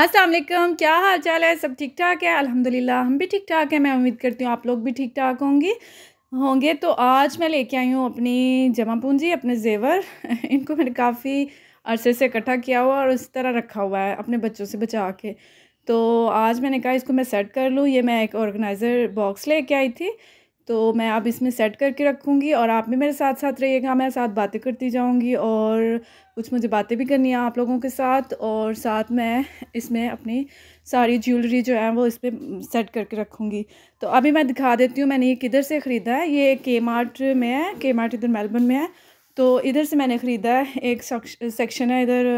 अस्सलाम वालेकुम क्या हाल चाल है सब ठीक ठाक है अल्हम्दुलिल्लाह हम भी ठीक ठाक हैं मैं उम्मीद करती हूँ आप लोग भी ठीक ठाक होंगे होंगे तो आज मैं लेके आई हूँ अपनी जमा पूंजी अपने जेवर इनको मैंने काफ़ी अरसे से इकट्ठा किया हुआ और इस तरह रखा हुआ है अपने बच्चों से बचा के तो आज मैंने कहा इसको मैं सेट कर लूँ ये मैं एक ऑर्गेनाइज़र बॉक्स लेके आई थी तो मैं अब इसमें सेट करके रखूँगी और आप भी मेरे साथ साथ रहिएगा मैं साथ बातें करती जाऊँगी और कुछ मुझे बातें भी करनी है आप लोगों के साथ और साथ मैं इसमें अपनी सारी ज्वेलरी जो है वो इस पर सेट करके रखूँगी तो अभी मैं दिखा देती हूँ मैंने ये किधर से ख़रीदा है ये के मार्ट में है के मार्ट इधर मेलबर्न में है तो इधर से मैंने ख़रीदा है एक सेक्शन है इधर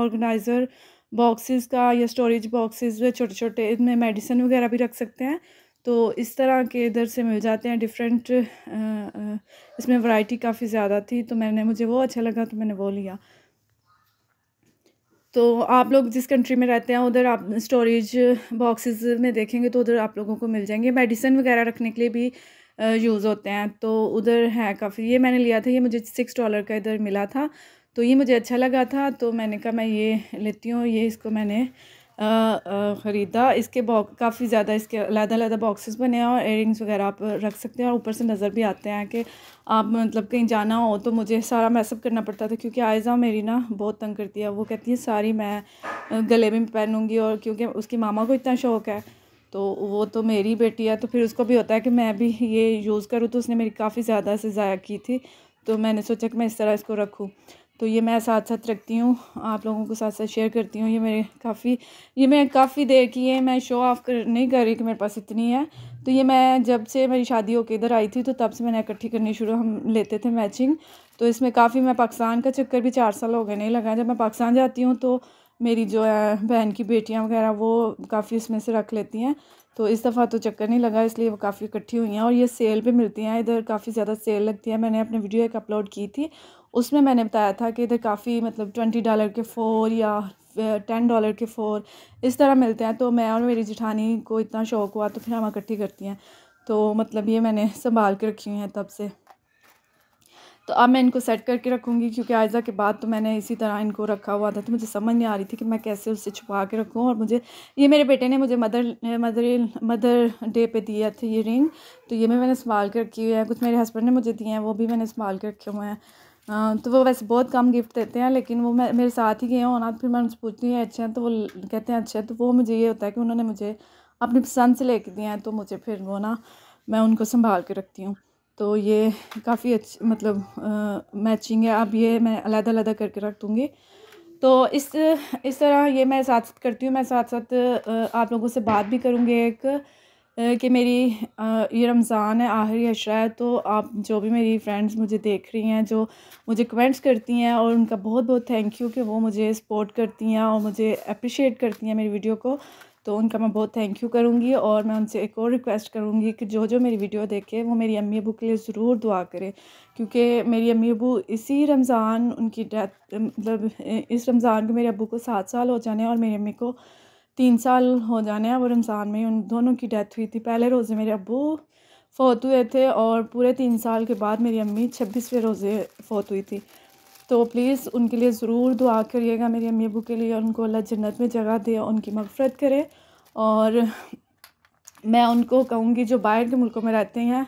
ऑर्गेनाइज़र बॉक्सेस का या स्टोरेज बॉक्सेस छोटे छोटे इसमें मेडिसिन वगैरह भी रख सकते हैं तो इस तरह के इधर से मिल जाते हैं डिफरेंट इसमें वैरायटी काफ़ी ज़्यादा थी तो मैंने मुझे वो अच्छा लगा तो मैंने वो लिया तो आप लोग जिस कंट्री में रहते हैं उधर आप स्टोरेज बॉक्सेस में देखेंगे तो उधर आप लोगों को मिल जाएंगे मेडिसिन वगैरह रखने के लिए भी यूज़ होते हैं तो उधर है काफ़ी ये मैंने लिया था ये मुझे सिक्स डॉलर का इधर मिला था तो ये मुझे अच्छा लगा था तो मैंने कहा मैं ये लेती हूँ ये इसको मैंने ख़रीदा इसके बॉक्स काफ़ी ज़्यादा इसके अलहदा अलहदा बॉक्सेस बने हैं और एयर वगैरह आप रख सकते हैं और ऊपर से नज़र भी आते हैं कि आप मतलब कहीं जाना हो तो मुझे सारा मैसअप करना पड़ता था क्योंकि आयज़ा मेरी ना बहुत तंग करती है वो कहती है सारी मैं गले में पहनूँगी और क्योंकि उसकी मामा को इतना शौक़ है तो वो तो मेरी बेटी है तो फिर उसको भी होता है कि मैं भी ये यूज़ करूँ तो उसने मेरी काफ़ी ज़्यादा से ज़ाया की थी तो मैंने सोचा कि मैं इस तरह इसको रखूँ तो ये मैं साथ साथ रखती हूँ आप लोगों को साथ साथ शेयर करती हूँ ये मेरे काफ़ी ये मैं काफ़ी देर की है मैं शो ऑफ कर नहीं कर रही कि मेरे पास इतनी है तो ये मैं जब से मेरी शादी होकर इधर आई थी तो तब से मैंने इकट्ठी करनी शुरू हम लेते थे मैचिंग तो इसमें काफ़ी मैं पाकिस्तान का चक्कर भी चार साल हो गए नहीं लगा जब मैं पाकिस्तान जाती हूँ तो मेरी जो है बहन की बेटियाँ वगैरह वो काफ़ी उसमें से रख लेती हैं तो इस दफ़ा तो चक्कर नहीं लगा इसलिए वो काफ़ी इकट्ठी हुई हैं और ये सेल पे मिलती हैं इधर काफ़ी ज़्यादा सेल लगती है मैंने अपने वीडियो एक अपलोड की थी उसमें मैंने बताया था कि इधर काफ़ी मतलब ट्वेंटी डॉलर के फ़ोर या टेन डॉलर के फ़ोर इस तरह मिलते हैं तो मैं और मेरी जेठानी को इतना शौक़ हुआ तो फिर हम इकट्ठी करती हैं तो मतलब ये मैंने संभाल के रखी हुई हैं तब से तो अब मैं इनको सेट करके रखूँगी क्योंकि आयजा के बाद तो मैंने इसी तरह इनको रखा हुआ था तो मुझे समझ नहीं आ रही थी कि मैं कैसे उससे छुपा के रखूँ और मुझे ये मेरे बेटे ने मुझे मदर मदर मदर डे पे दिया था ये रिंग तो ये मैं मैंने संभाल के रखी हुई है कुछ मेरे हस्बैंड ने मुझे दिए हैं वो भी मैंने संभाल के रखे हुए हैं हाँ, तो वो वैसे बहुत कम गिफ्ट देते हैं लेकिन वो मैं मेरे साथ ही गए हों ना फिर मैं उनसे पूछती हूँ अच्छे हैं तो वो कहते हैं अच्छे हैं तो वो मुझे ये होता है कि उन्होंने मुझे अपनी पसंद से लेके दिए हैं तो मुझे फिर वो ना मैं उनको संभाल के रखती हूँ तो ये काफ़ी अच्छी मतलब मैचिंग है अब ये मैं अलग अलग करके रख दूँगी तो इस इस तरह ये मैं साथ साथ करती हूँ मैं साथ साथ आप लोगों से बात भी करूँगी एक कि मेरी ये रमज़ान है आखिरी अशरा है तो आप जो भी मेरी फ्रेंड्स मुझे देख रही हैं जो मुझे कमेंट्स करती हैं और उनका बहुत बहुत थैंक यू कि वो मुझे सपोर्ट करती हैं और मुझे अप्रिशिएट करती हैं मेरी वीडियो को तो उनका मैं बहुत थैंक यू करूँगी और मैं उनसे एक और रिक्वेस्ट करूँगी कि जो जो मेरी वीडियो देखे वो मेरी अम्मी अबू के लिए ज़रूर दुआ करें क्योंकि मेरी अम्मी अबू इसी रमज़ान उनकी डेथ मतलब इस रमज़ान को मेरे अबू को सात साल हो जाने और मेरी अम्मी को तीन साल हो जाने हैं वो रमज़ान में उन दोनों की डेथ हुई थी पहले रोज़े मेरे अबू फोत हुए थे और पूरे तीन साल के बाद मेरी अम्मी छब्बीसवें रोज़े फोत हुई थी तो प्लीज़ उनके लिए ज़रूर दुआ करिएगा मेरी अम्मी अबू के लिए उनको अल्लाह जन्नत में जगह दे उनकी मफ़रत करे और मैं उनको कहूँगी जो बाहर के मुल्कों में रहते हैं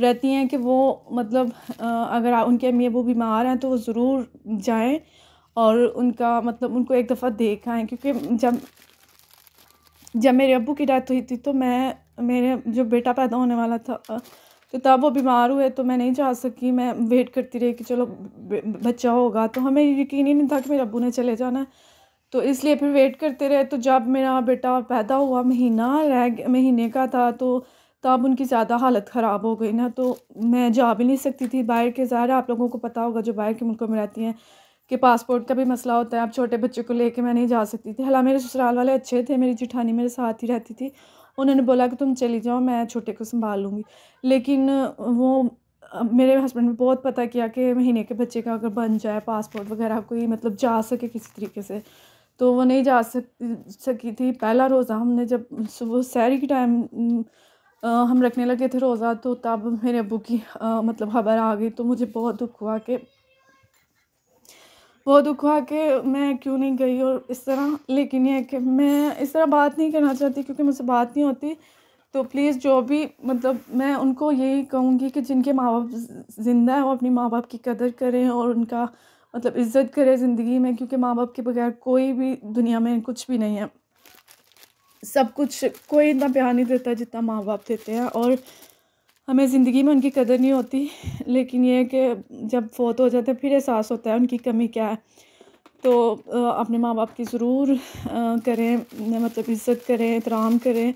रहती हैं कि वो मतलब अगर उनके अम्मी अबू बीमार हैं तो वो ज़रूर जाएँ और उनका मतलब उनको एक दफ़ा देखा है क्योंकि जब जब मेरे अबू की डेथ हुई थी तो मैं मेरे जो बेटा पैदा होने वाला था तो तब वो बीमार हुए तो मैं नहीं जा सकी मैं वेट करती रही कि चलो बच्चा होगा तो हमें यकीन ही नहीं था कि मेरे अबू ने चले जाना है तो इसलिए फिर वेट करते रहे तो जब मेरा बेटा पैदा हुआ महीना रह महीने का था तो तब उनकी ज़्यादा हालत ख़राब हो गई ना तो मैं जा भी नहीं सकती थी बाहर के ज़ाहिर आप लोगों को पता होगा जो बाहर के मुल्कों में रहती हैं कि पासपोर्ट का भी मसला होता है आप छोटे बच्चे को लेके मैं नहीं जा सकती थी हालांकि मेरे ससुराल वाले अच्छे थे मेरी जिठानी मेरे साथ ही रहती थी उन्होंने बोला कि तुम चली जाओ मैं छोटे को संभाल लूँगी लेकिन वो मेरे हस्बैंड ने बहुत पता किया कि महीने के बच्चे का अगर बन जाए पासपोर्ट वगैरह कोई मतलब जा सके किसी तरीके से तो वो नहीं जा सक सकी थी पहला रोज़ा हमने जब सुबह सैर के टाइम हम रखने लगे थे रोज़ा तो तब मेरे अबू की आ, मतलब खबर आ गई तो मुझे बहुत दुख हुआ कि बहुत दुख हुआ कि मैं क्यों नहीं गई और इस तरह लेकिन ये कि मैं इस तरह बात नहीं करना चाहती क्योंकि मुझसे बात नहीं होती तो प्लीज़ जो भी मतलब मैं उनको यही कहूँगी कि जिनके माँ बाप ज़िंदा हैं वो अपने माँ बाप की कदर करें और उनका मतलब इज़्ज़त करें ज़िंदगी में क्योंकि माँ बाप के बगैर कोई भी दुनिया में कुछ भी नहीं है सब कुछ कोई इतना प्यार नहीं देता जितना माँ बाप देते हैं और हमें ज़िंदगी में उनकी कदर नहीं होती लेकिन ये कि जब फोत हो जाते हैं फिर एहसास होता है उनकी कमी क्या है तो अपने माँ बाप की ज़रूर करें मतलब इज़्ज़त करें एहतराम करें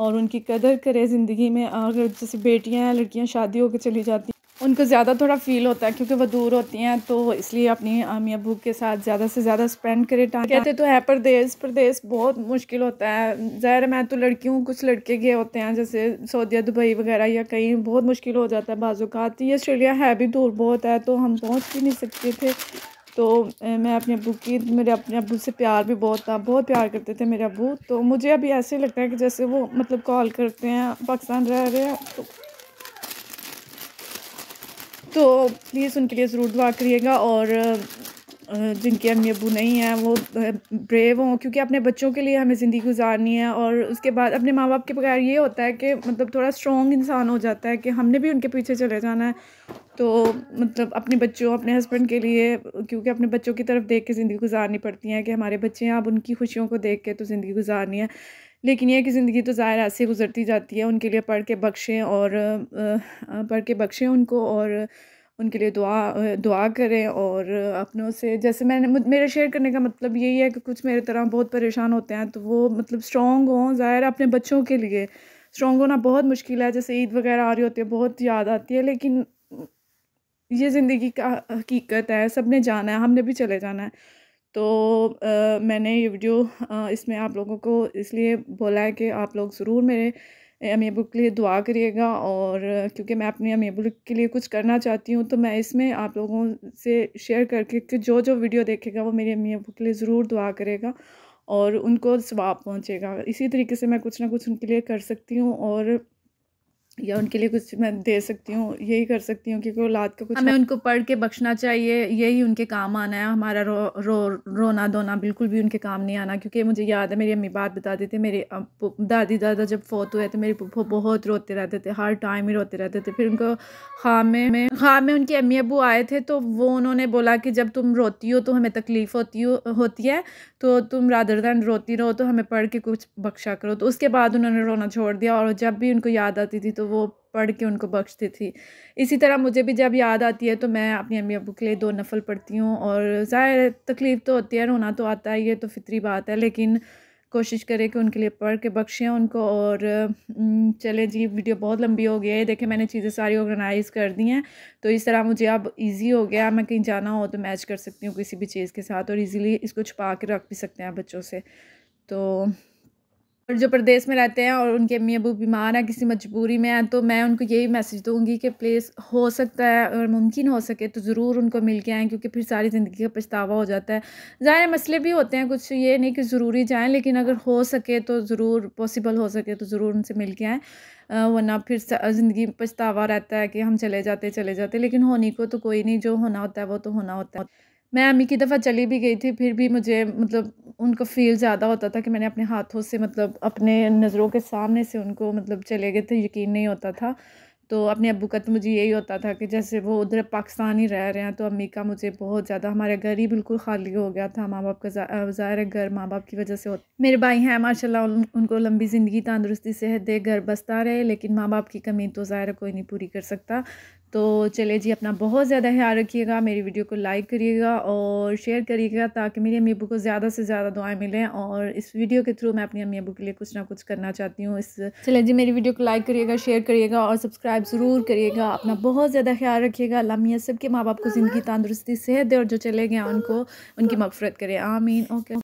और उनकी कदर करें ज़िंदगी में अगर जैसे बेटियाँ लड़कियाँ शादी होकर चली जाती उनको ज़्यादा थोड़ा फील होता है क्योंकि वो दूर होती हैं तो इसलिए अपनी अमी अबू के साथ ज़्यादा से ज़्यादा स्पेंड करें टाइम कहते तो है परदेश परदेश बहुत मुश्किल होता है ज़ाहिर मैं तो लड़की हूँ कुछ लड़के गए होते हैं जैसे सऊदिया दुबई वगैरह या कहीं बहुत मुश्किल हो जाता है बाज़ात ये ऑस्ट्रेलिया है भी दूर बहुत है तो हम पहुँच भी नहीं सकते थे तो मैं अपने अबू की मेरे अपने अबू से प्यार भी बहुत था बहुत प्यार करते थे मेरे अबू तो मुझे अभी ऐसे लगता है कि जैसे वो मतलब कॉल करते हैं पाकिस्तान रह रहे हैं तो तो प्लीज़ उनके लिए ज़रूर दुआ करिएगा और जिनके अम्मी अबू नहीं हैं वो ब्रेव हों क्योंकि अपने बच्चों के लिए हमें ज़िंदगी गुजारनी है और उसके बाद अपने माँ बाप के बगैर ये होता है कि मतलब थोड़ा स्ट्रॉन्ग इंसान हो जाता है कि हमने भी उनके पीछे चले जाना है तो मतलब अपने बच्चों अपने हस्बैंड के लिए क्योंकि अपने बच्चों की तरफ देख के ज़िंदगी गुजारनी पड़ती है कि हमारे बच्चे हैं अब उनकी खुशियों को देख के तो ज़िंदगी गुजारनी है लेकिन यह कि ज़िंदगी तो ज़ाहिर ऐसे गुजरती जाती है उनके लिए पढ़ के बख्शें और पढ़ के बख्शें उनको और उनके लिए दुआ दुआ करें और अपनों से जैसे मैंने मेरे शेयर करने का मतलब यही है कि कुछ मेरे तरह बहुत परेशान होते हैं तो वो मतलब स्ट्रॉन्ग हों ज़ाहिर अपने बच्चों के लिए स्ट्रॉन्ग होना बहुत मुश्किल है जैसे ईद वगैरह आ रही होती है बहुत याद आती है लेकिन ये ज़िंदगी का हकीकत है सब ने जाना है हमने भी चले जाना है तो आ, मैंने ये वीडियो आ, इसमें आप लोगों को इसलिए बोला है कि आप लोग ज़रूर मेरे अमीबुक के लिए दुआ करिएगा और क्योंकि मैं अपने अमीबुक के लिए कुछ करना चाहती हूँ तो मैं इसमें आप लोगों से शेयर करके कि जो जो वीडियो देखेगा वो मेरे अमीबुक के लिए ज़रूर दुआ करेगा और उनको स्वाब पहुँचेगा इसी तरीके से मैं कुछ ना कुछ उनके लिए कर सकती हूँ और या उनके लिए कुछ मैं दे सकती हूँ यही कर सकती हूँ क्योंकि औलाद का कुछ हमें उनको पढ़ के बख्शना चाहिए यही उनके काम आना है हमारा रो रो रोना धोना बिल्कुल भी उनके काम नहीं आना क्योंकि मुझे याद है मेरी अम्मी बात बताती थी मेरे दादी दादा जब फोत हुए थे मेरे पुप्पो बहुत रोते रहते थे हर टाइम ही रोते रहते थे फिर उनको खामे में खाम में उनके अम्मी अबू आए थे तो वो उन्होंने बोला कि जब तुम रोती हो तो हमें तकलीफ़ होती हो होती है तो तुम रादर दैन रोती रहो तो हमें पढ़ के कुछ बख्शा करो तो उसके बाद उन्होंने रोना छोड़ दिया और जब भी उनको याद आती थी तो तो वो पढ़ के उनको बख्शती थी इसी तरह मुझे भी जब याद आती है तो मैं अपनी अम्मी अबू के लिए दो नफल पढ़ती हूँ और ज़ाहिर तकलीफ़ तो होती है रोना तो आता है ये तो फितरी बात है लेकिन कोशिश करें कि उनके लिए पढ़ के बख्शें उनको और चले जी वीडियो बहुत लंबी हो गई है देखें मैंने चीज़ें सारी ऑर्गेनाइज कर दी हैं तो इस तरह मुझे अब इजी हो गया मैं कहीं जाना हो तो मैच कर सकती हूँ किसी भी चीज़ के साथ और इजीली इसको छुपा के रख भी सकते हैं बच्चों से तो और जो प्रदेश में रहते हैं और उनके अम्मी अबू बीमार हैं किसी मजबूरी में हैं तो मैं उनको यही मैसेज दूंगी कि प्लीज़ हो सकता है और मुमकिन हो सके तो ज़रूर उनको मिल के आएँ क्योंकि फिर सारी ज़िंदगी का पछतावा हो जाता है ज़ाहिर मसले भी होते हैं कुछ ये नहीं कि ज़रूरी जाएँ लेकिन अगर हो सके तो ज़रूर पॉसिबल हो सके तो ज़रूर उनसे मिल के आएँ वरना फिर ज़िंदगी पछतावा रहता है कि हम चले जाते चले जाते लेकिन होने को तो कोई नहीं जो होना होता है वो तो होना होता है मैं अम्मी की दफ़ा चली भी गई थी फिर भी मुझे मतलब उनको फ़ील ज़्यादा होता था कि मैंने अपने हाथों से मतलब अपने नज़रों के सामने से उनको मतलब चले गए थे यकीन नहीं होता था तो अपने अबू का तो मुझे यही होता था कि जैसे वो उधर पाकिस्तान ही रह रहे हैं तो अम्मी का मुझे बहुत ज़्यादा हमारे घर ही बिल्कुल खाली हो गया था माँ बाप का ज़ाहिर घर माँ बाप की वजह से होता मेरे भाई हैं माशा उन, उनको लंबी ज़िंदगी तंदुरुस्ती सेहत दे घर बसता रहे लेकिन माँ बाप की कमी तो ज़ाहिर कोई नहीं पूरी कर सकता तो चले जी अपना बहुत ज़्यादा ख्याल रखिएगा मेरी वीडियो को लाइक करिएगा और शेयर करिएगा ताकि मेरी अम्मी अबू को ज़्यादा से ज़्यादा दुआएं मिलें और इस वीडियो के थ्रू मैं अपनी अम्मी अबू के लिए कुछ ना कुछ करना चाहती हूँ इस चले जी मेरी वीडियो को लाइक करिएगा शेयर करिएगा और सब्सक्राइब ज़रूर करिएगा अपना बहुत ज़्यादा ख्याल रखिएगा अल्लाह सब के माँ बाप को ज़िंदगी तंदुरुस्ती सेहत दे और जो चले गए उनको उनकी मफफरत करें आमीन ओके